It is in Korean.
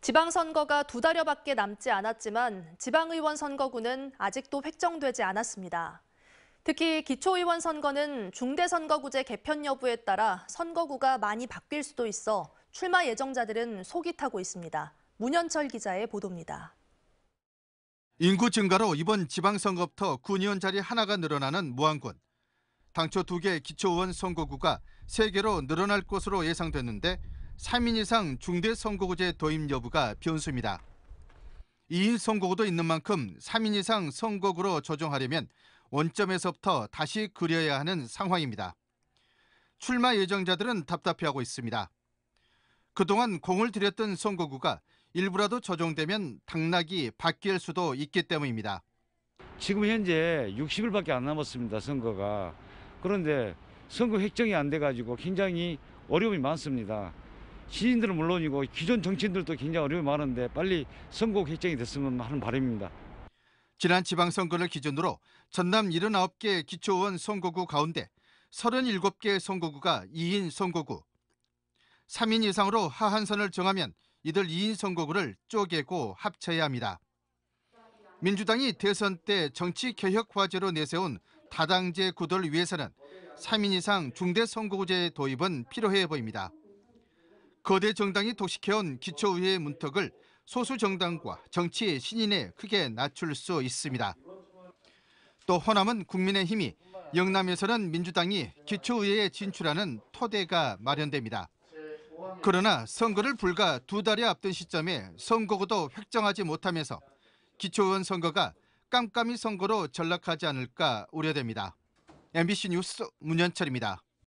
지방선거가 두 달여밖에 남지 않았지만 지방의원 선거구는 아직도 획정되지 않았습니다. 특히 기초의원 선거는 중대선거구제 개편 여부에 따라 선거구가 많이 바뀔 수도 있어 출마 예정자들은 속이 타고 있습니다. 문현철 기자의 보도입니다. 인구 증가로 이번 지방선거부터 군의원 자리 하나가 늘어나는 무안군. 당초 두개 기초의원 선거구가 세 개로 늘어날 것으로 예상됐는데 3인 이상 중대 선거구제 도입 여부가 변수입니다. 2인 선거구도 있는 만큼 3인 이상 선거구로 조정하려면 원점에서부터 다시 그려야 하는 상황입니다. 출마 예정자들은 답답해하고 있습니다. 그동안 공을 들였던 선거구가 일부라도 조정되면 당락이 바뀔 수도 있기 때문입니다. 지금 현재 60일밖에 안 남았습니다. 선거가. 그런데 선거 획정이 안 돼가지고 굉장히 어려움이 많습니다. 시인들은 물론이고 기존 정치인들도 굉장히 어려움이 많은데 빨리 선거 결정이 됐으면 하는 바람입니다. 지난 지방선거를 기준으로 전남 79개 기초원 선거구 가운데 37개 선거구가 2인 선거구. 3인 이상으로 하한선을 정하면 이들 2인 선거구를 쪼개고 합쳐야 합니다. 민주당이 대선 때 정치 개혁 화제로 내세운 다당제 구도를 위해서는 3인 이상 중대 선거구제 도입은 필요해 보입니다. 거대 정당이 독식해온 기초의회 문턱을 소수 정당과 정치 의 신인에 크게 낮출 수 있습니다. 또 호남은 국민의힘이 영남에서는 민주당이 기초의회에 진출하는 토대가 마련됩니다. 그러나 선거를 불과 두 달이 앞둔 시점에 선거구도 획정하지 못하면서 기초의원 선거가 깜깜이 선거로 전락하지 않을까 우려됩니다. MBC 뉴스 문현철입니다.